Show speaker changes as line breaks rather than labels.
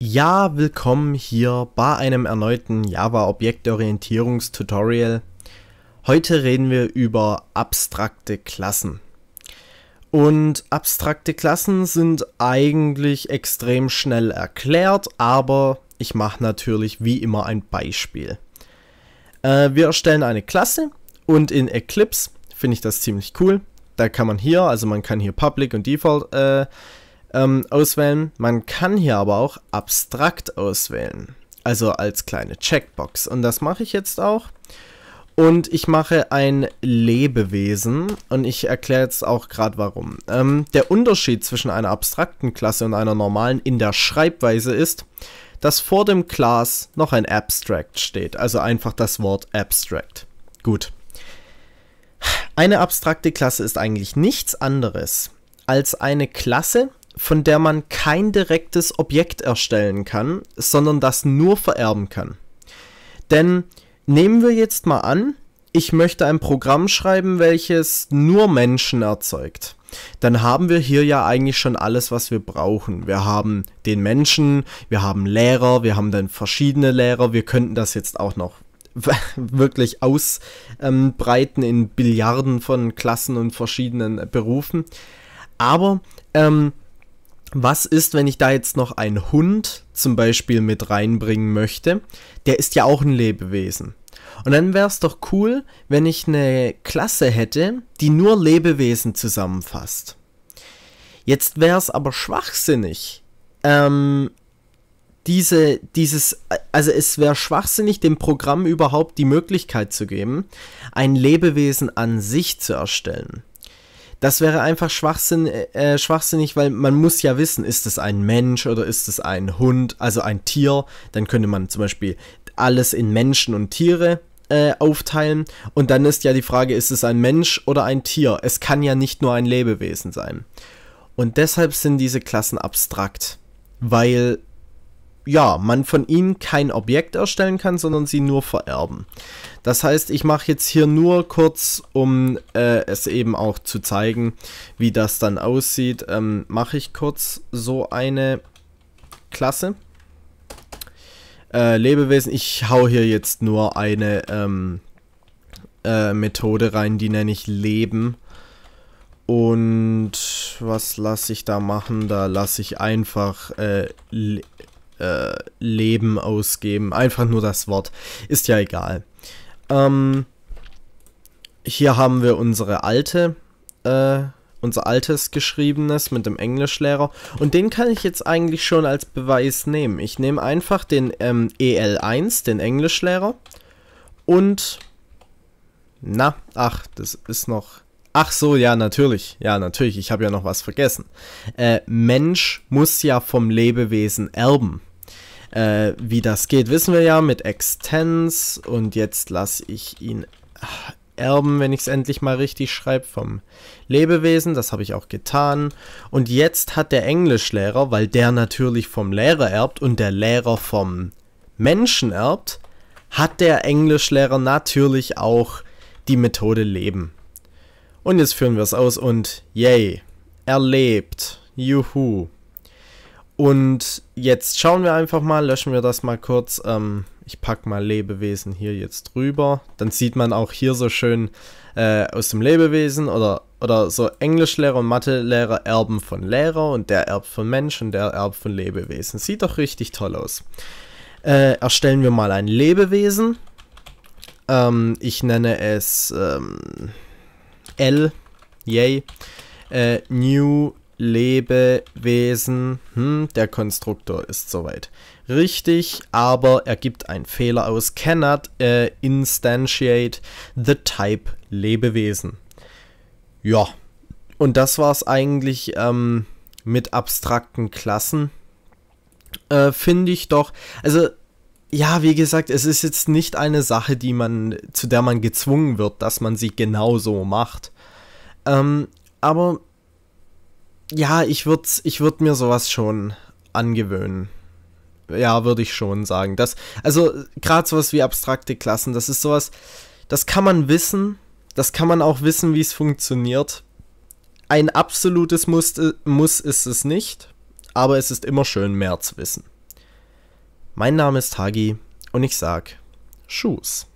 Ja, willkommen hier bei einem erneuten Java Objektorientierungstutorial. Heute reden wir über abstrakte Klassen. Und abstrakte Klassen sind eigentlich extrem schnell erklärt, aber ich mache natürlich wie immer ein Beispiel. Äh, wir erstellen eine Klasse und in Eclipse finde ich das ziemlich cool. Da kann man hier, also man kann hier Public und Default äh, ähm, auswählen. Man kann hier aber auch abstrakt auswählen. Also als kleine Checkbox. Und das mache ich jetzt auch. Und ich mache ein Lebewesen und ich erkläre jetzt auch gerade warum. Ähm, der Unterschied zwischen einer abstrakten Klasse und einer normalen in der Schreibweise ist, dass vor dem Class noch ein Abstract steht, also einfach das Wort Abstract. Gut. Eine abstrakte Klasse ist eigentlich nichts anderes als eine Klasse, von der man kein direktes Objekt erstellen kann, sondern das nur vererben kann. Denn nehmen wir jetzt mal an, ich möchte ein Programm schreiben, welches nur Menschen erzeugt. Dann haben wir hier ja eigentlich schon alles, was wir brauchen. Wir haben den Menschen, wir haben Lehrer, wir haben dann verschiedene Lehrer. Wir könnten das jetzt auch noch wirklich ausbreiten ähm, in Billiarden von Klassen und verschiedenen Berufen. Aber ähm, was ist, wenn ich da jetzt noch einen Hund zum Beispiel mit reinbringen möchte? Der ist ja auch ein Lebewesen. Und dann wäre es doch cool, wenn ich eine Klasse hätte, die nur Lebewesen zusammenfasst. Jetzt wäre es aber schwachsinnig, ähm, diese, dieses, also es wäre schwachsinnig, dem Programm überhaupt die Möglichkeit zu geben, ein Lebewesen an sich zu erstellen. Das wäre einfach Schwachsinn, äh, äh, schwachsinnig, weil man muss ja wissen, ist es ein Mensch oder ist es ein Hund, also ein Tier. Dann könnte man zum Beispiel alles in Menschen und Tiere äh, aufteilen. Und dann ist ja die Frage, ist es ein Mensch oder ein Tier? Es kann ja nicht nur ein Lebewesen sein. Und deshalb sind diese Klassen abstrakt, weil ja, man von ihnen kein Objekt erstellen kann, sondern sie nur vererben. Das heißt, ich mache jetzt hier nur kurz, um äh, es eben auch zu zeigen, wie das dann aussieht, ähm, mache ich kurz so eine Klasse. Äh, Lebewesen, ich hau hier jetzt nur eine ähm, äh, Methode rein, die nenne ich Leben. Und was lasse ich da machen? Da lasse ich einfach äh, äh, Leben ausgeben. Einfach nur das Wort. Ist ja egal. Ähm, hier haben wir unsere alte, äh, unser altes Geschriebenes mit dem Englischlehrer. Und den kann ich jetzt eigentlich schon als Beweis nehmen. Ich nehme einfach den ähm, EL1, den Englischlehrer. Und... Na, ach, das ist noch... Ach so, ja, natürlich. Ja, natürlich. Ich habe ja noch was vergessen. Äh, Mensch muss ja vom Lebewesen erben. Äh, wie das geht, wissen wir ja mit Extens. Und jetzt lasse ich ihn erben, wenn ich es endlich mal richtig schreibe, vom Lebewesen. Das habe ich auch getan. Und jetzt hat der Englischlehrer, weil der natürlich vom Lehrer erbt und der Lehrer vom Menschen erbt, hat der Englischlehrer natürlich auch die Methode Leben. Und jetzt führen wir es aus und yay, er lebt. Juhu. Und jetzt schauen wir einfach mal, löschen wir das mal kurz. Ähm, ich packe mal Lebewesen hier jetzt drüber. Dann sieht man auch hier so schön äh, aus dem Lebewesen oder, oder so Englischlehrer und Mathelehrer erben von Lehrer und der erbt von Mensch und der erbt von Lebewesen. Sieht doch richtig toll aus. Äh, erstellen wir mal ein Lebewesen. Ähm, ich nenne es ähm, L. Yay. Äh, new Lebewesen. Hm, der Konstruktor ist soweit richtig, aber er gibt einen Fehler aus. Cannot äh, instantiate the type Lebewesen. Ja, und das war es eigentlich ähm, mit abstrakten Klassen. Äh, Finde ich doch. Also ja, wie gesagt, es ist jetzt nicht eine Sache, die man, zu der man gezwungen wird, dass man sie genau so macht. Ähm, aber ja, ich würde ich würd mir sowas schon angewöhnen. Ja, würde ich schon sagen. Das, also gerade sowas wie abstrakte Klassen, das ist sowas, das kann man wissen, das kann man auch wissen, wie es funktioniert. Ein absolutes muss, äh, muss ist es nicht, aber es ist immer schön, mehr zu wissen. Mein Name ist Hagi und ich sag Schuss.